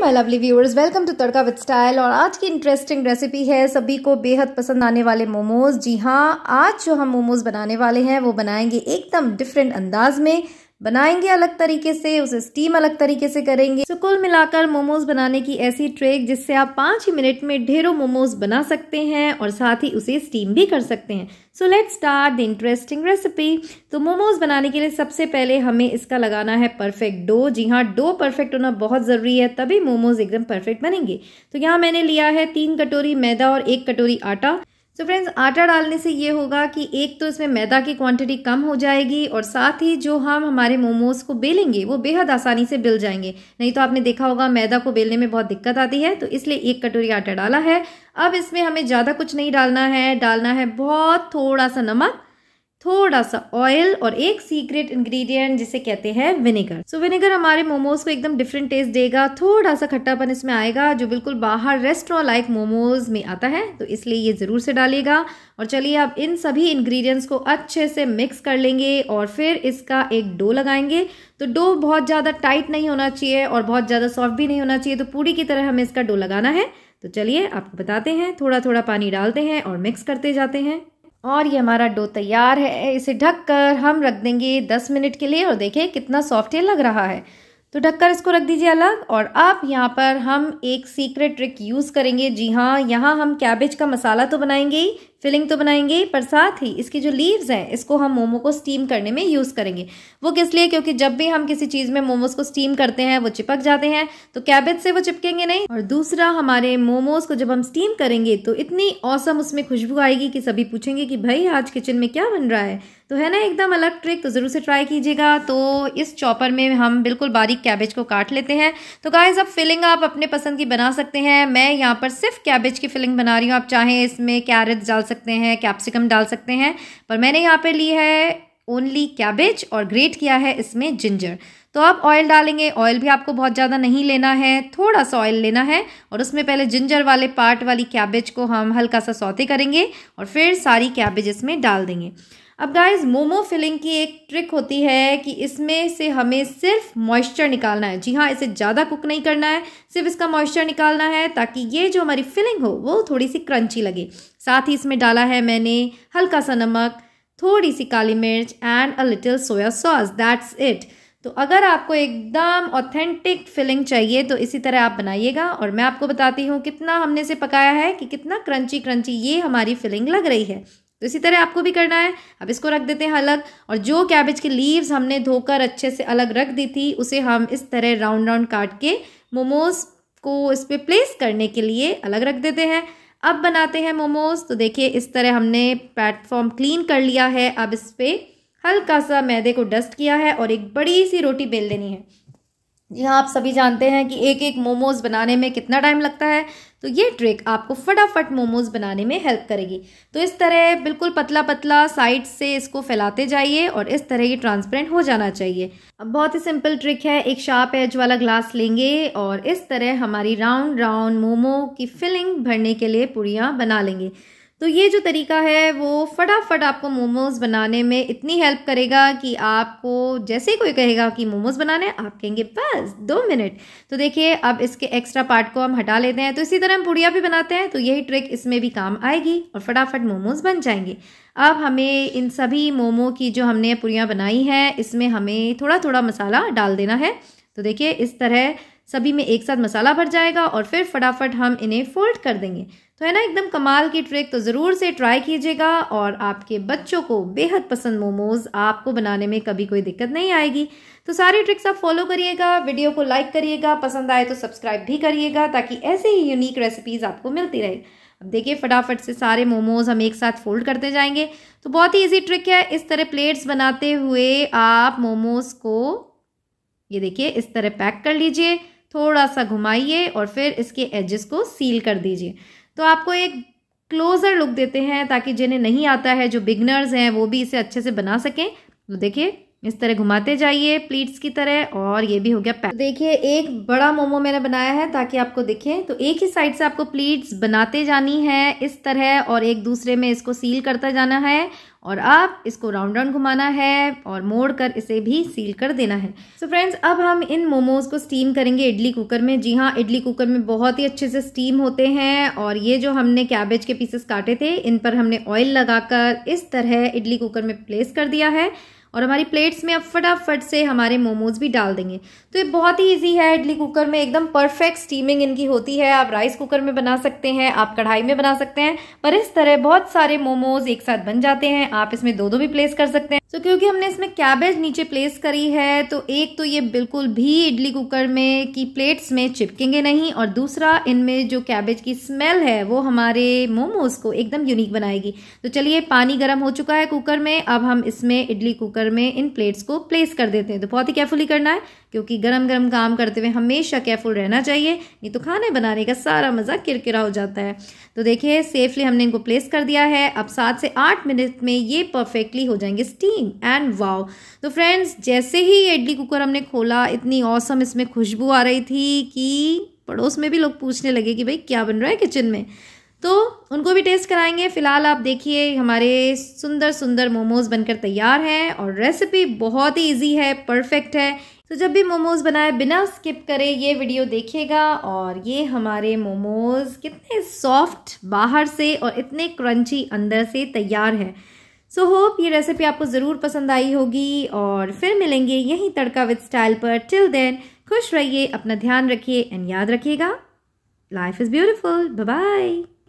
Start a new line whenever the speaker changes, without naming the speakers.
my lovely viewers welcome to tadka with style और आज की इंटरेस्टिंग रेसिपी है सभी को बेहद पसंद आने वाले मोमोज जी हाँ आज जो हम मोमोज बनाने वाले हैं वो बनाएंगे एकदम डिफरेंट अंदाज में बनाएंगे अलग तरीके से उसे स्टीम अलग तरीके से करेंगे तो कुल मिलाकर मोमोज बनाने की ऐसी ट्रेक जिससे आप पांच ही मिनट में ढेरों मोमोज बना सकते हैं और साथ ही उसे स्टीम भी कर सकते हैं so let start the interesting recipe तो मोमोज बनाने के लिए सबसे पहले हमें इसका लगाना है परफेक्ट डो जी हाँ डो परफेक्ट होना बहुत ज़रूरी है तभी मोमोज एकदम परफेक्ट बनेंगे तो यहाँ मैंने लिया है तीन कटोरी मैदा और एक कटोरी आटा तो फ्रेंड्स आटा डालने से ये होगा कि एक तो इसमें मैदा की क्वांटिटी कम हो जाएगी और साथ ही जो हम हमारे मोमोज़ को बेलेंगे वो बेहद आसानी से बिल जाएंगे नहीं तो आपने देखा होगा मैदा को बेलने में बहुत दिक्कत आती है तो इसलिए एक कटोरी आटा डाला है अब इसमें हमें ज़्यादा कुछ नहीं डालना है डालना है बहुत थोड़ा सा नमक थोड़ा सा ऑयल और एक सीक्रेट इंग्रेडिएंट जिसे कहते हैं विनेगर सो विनेगर हमारे मोमोज को एकदम डिफरेंट टेस्ट देगा थोड़ा सा खट्टापन इसमें आएगा जो बिल्कुल बाहर रेस्टोरेंट लाइक मोमोज में आता है तो इसलिए ये ज़रूर से डालिएगा और चलिए आप इन सभी इंग्रेडिएंट्स को अच्छे से मिक्स कर लेंगे और फिर इसका एक डो लगाएंगे तो डो बहुत ज़्यादा टाइट नहीं होना चाहिए और बहुत ज़्यादा सॉफ्ट भी नहीं होना चाहिए तो पूरी की तरह हमें इसका डो लगाना है तो चलिए आपको बताते हैं थोड़ा थोड़ा पानी डालते हैं और मिक्स करते जाते हैं और ये हमारा डो तैयार है इसे ढककर हम रख देंगे दस मिनट के लिए और देखें कितना सॉफ्ट ये लग रहा है तो ढककर इसको रख दीजिए अलग और अब यहाँ पर हम एक सीक्रेट ट्रिक यूज़ करेंगे जी हाँ यहाँ हम कैबेज का मसाला तो बनाएंगे ही फिलिंग तो बनाएंगे पर साथ ही इसकी जो लीव्स हैं इसको हम मोमो को स्टीम करने में यूज़ करेंगे वो किस लिए क्योंकि जब भी हम किसी चीज़ में मोमोज को स्टीम करते हैं वो चिपक जाते हैं तो कैबेज से वो चिपकेंगे नहीं और दूसरा हमारे मोमोज को जब हम स्टीम करेंगे तो इतनी औसम उसमें खुशबू आएगी कि सभी पूछेंगे कि भाई आज किचन में क्या बन रहा है तो है ना एकदम अलग ट्रिक तो ज़रूर से ट्राई कीजिएगा तो इस चॉपर में हम बिल्कुल बारीक कैबेज को काट लेते हैं तो गाइज अब फिलिंग आप अपने पसंद की बना सकते हैं मैं यहाँ पर सिर्फ कैबेज की फिलिंग बना रही हूँ आप चाहें इसमें कैरेट डाल सकते हैं कैप्सिकम डाल सकते हैं पर मैंने यहाँ पर ली है ओनली कैबेज और ग्रेट किया है इसमें जिंजर तो आप ऑयल डालेंगे ऑयल भी आपको बहुत ज़्यादा नहीं लेना है थोड़ा सा ऑयल लेना है और उसमें पहले जिंजर वाले पार्ट वाली कैबेज को हम हल्का सा सौते करेंगे और फिर सारी कैबेज इसमें डाल देंगे अब गाइस मोमो फिलिंग की एक ट्रिक होती है कि इसमें से हमें सिर्फ मॉइस्चर निकालना है जी हाँ इसे ज़्यादा कुक नहीं करना है सिर्फ इसका मॉइस्चर निकालना है ताकि ये जो हमारी फिलिंग हो वो थोड़ी सी क्रंची लगे साथ ही इसमें डाला है मैंने हल्का सा नमक थोड़ी सी काली मिर्च and a little soya sauce that's it तो अगर आपको एकदम ऑथेंटिक फिलिंग चाहिए तो इसी तरह आप बनाइएगा और मैं आपको बताती हूँ कितना हमने से पकाया है कि कितना क्रंची क्रंची ये हमारी फिलिंग लग रही है तो इसी तरह आपको भी करना है अब इसको रख देते हैं अलग और जो कैबेज के लीव्स हमने धोकर अच्छे से अलग रख दी थी उसे हम इस तरह राउंड राउंड काट के मोमोज को इस पर प्लेस करने के लिए अलग रख देते हैं अब बनाते हैं मोमोज तो देखिए इस तरह हमने प्लेटफॉर्म क्लीन कर लिया है अब इस पर हल्का सा मैदे को डस्ट किया है और एक बड़ी सी रोटी बेल देनी है जी हाँ आप सभी जानते हैं कि एक एक मोमोज़ बनाने में कितना टाइम लगता है तो ये ट्रिक आपको फटाफट मोमोज़ बनाने में हेल्प करेगी तो इस तरह बिल्कुल पतला पतला साइड से इसको फैलाते जाइए और इस तरह ये ट्रांसपेरेंट हो जाना चाहिए अब बहुत ही सिंपल ट्रिक है एक शार्प एज वाला ग्लास लेंगे और इस तरह हमारी राउंड राउंड मोमो की फिलिंग भरने के लिए पूड़ियाँ बना लेंगे तो ये जो तरीका है वो फटाफट आपको मोमोज़ बनाने में इतनी हेल्प करेगा कि आपको जैसे कोई कहेगा कि मोमोज़ बनाने आप कहेंगे बस दो मिनट तो देखिए अब इसके एक्स्ट्रा पार्ट को हम हटा लेते हैं तो इसी तरह हम पुड़िया भी बनाते हैं तो यही ट्रिक इसमें भी काम आएगी और फटाफट मोमोज़ बन जाएंगे अब हमें इन सभी मोमो की जो हमने पुड़ियाँ बनाई हैं इसमें हमें थोड़ा थोड़ा मसाला डाल देना है तो देखिए इस तरह सभी में एक साथ मसाला भर जाएगा और फिर फटाफट हम इन्हें फोल्ड कर देंगे तो है ना एकदम कमाल की ट्रिक तो ज़रूर से ट्राई कीजिएगा और आपके बच्चों को बेहद पसंद मोमोज़ आपको बनाने में कभी कोई दिक्कत नहीं आएगी तो सारी ट्रिक्स आप फॉलो करिएगा वीडियो को लाइक करिएगा पसंद आए तो सब्सक्राइब भी करिएगा ताकि ऐसे ही यूनिक रेसिपीज़ आपको मिलती रहे अब देखिए फटाफट से सारे मोमोज़ हम एक साथ फोल्ड करते जाएंगे तो बहुत ही ईजी ट्रिक है इस तरह प्लेट्स बनाते हुए आप मोमोज़ को ये देखिए इस तरह पैक कर लीजिए थोड़ा सा घुमाइए और फिर इसके एजेस को सील कर दीजिए तो आपको एक क्लोज़र लुक देते हैं ताकि जिन्हें नहीं आता है जो बिगनर्स हैं वो भी इसे अच्छे से बना सकें तो देखिए इस तरह घुमाते जाइए प्लीट्स की तरह और ये भी हो गया पैक देखिए एक बड़ा मोमो मैंने बनाया है ताकि आपको दिखे तो एक ही साइड से आपको प्लीट्स बनाते जानी है इस तरह और एक दूसरे में इसको सील करता जाना है और अब इसको राउंड राउंड घुमाना है और मोड़ कर इसे भी सील कर देना है सो so फ्रेंड्स अब हम इन मोमोज को स्टीम करेंगे इडली कुकर में जी हाँ इडली कुकर में बहुत ही अच्छे से स्टीम होते हैं और ये जो हमने कैबेज के पीसेस काटे थे इन पर हमने ऑयल लगाकर इस तरह इडली कुकर में प्लेस कर दिया है और हमारी प्लेट्स में अब फटाफट से हमारे मोमोज भी डाल देंगे तो ये बहुत ही ईजी है इडली कुकर में एकदम परफेक्ट स्टीमिंग इनकी होती है आप राइस कुकर में बना सकते हैं आप कढ़ाई में बना सकते हैं पर इस तरह बहुत सारे मोमोज एक साथ बन जाते हैं आप इसमें दो दो भी प्लेस कर सकते हैं सो so, क्योंकि हमने इसमें कैबेज नीचे प्लेस करी है तो एक तो ये बिल्कुल भी इडली कुकर में की प्लेट्स में चिपकेंगे नहीं और दूसरा इनमें जो कैबेज की स्मेल है वो हमारे मोमोज को एकदम यूनिक बनाएगी तो चलिए पानी गर्म हो चुका है कुकर में अब हम इसमें इडली कुकर में इन प्लेट्स को प्लेस कर देते हैं तो बहुत ही केयरफुली करना है क्योंकि गरम गर्म काम करते हुए हमेशा केयरफुल रहना चाहिए नहीं तो खाने बनाने का सारा मज़ा किरकिरा हो जाता है तो देखिए सेफली हमने इनको प्लेस कर दिया है अब सात से आठ मिनट में ये परफेक्टली हो जाएंगे स्टीम एंड वाव तो फ्रेंड्स जैसे ही ये इडली कुकर हमने खोला इतनी औसम इसमें खुशबू आ रही थी कि पड़ोस में भी लोग पूछने लगे कि भाई क्या बन रहा है किचन में तो उनको भी टेस्ट कराएंगे फ़िलहाल आप देखिए हमारे सुंदर सुंदर मोमोज़ बनकर तैयार हैं और रेसिपी बहुत ही ईजी है परफेक्ट है तो जब भी मोमोज़ बनाए बिना स्किप करे ये वीडियो देखिएगा और ये हमारे मोमोज़ कितने सॉफ्ट बाहर से और इतने क्रंची अंदर से तैयार हैं सो होप ये रेसिपी आपको ज़रूर पसंद आई होगी और फिर मिलेंगे यहीं तड़का विद स्टाइल पर टिल देन खुश रहिए अपना ध्यान रखिए एंड याद रखिएगा लाइफ इज़ ब्यूटिफुल बाय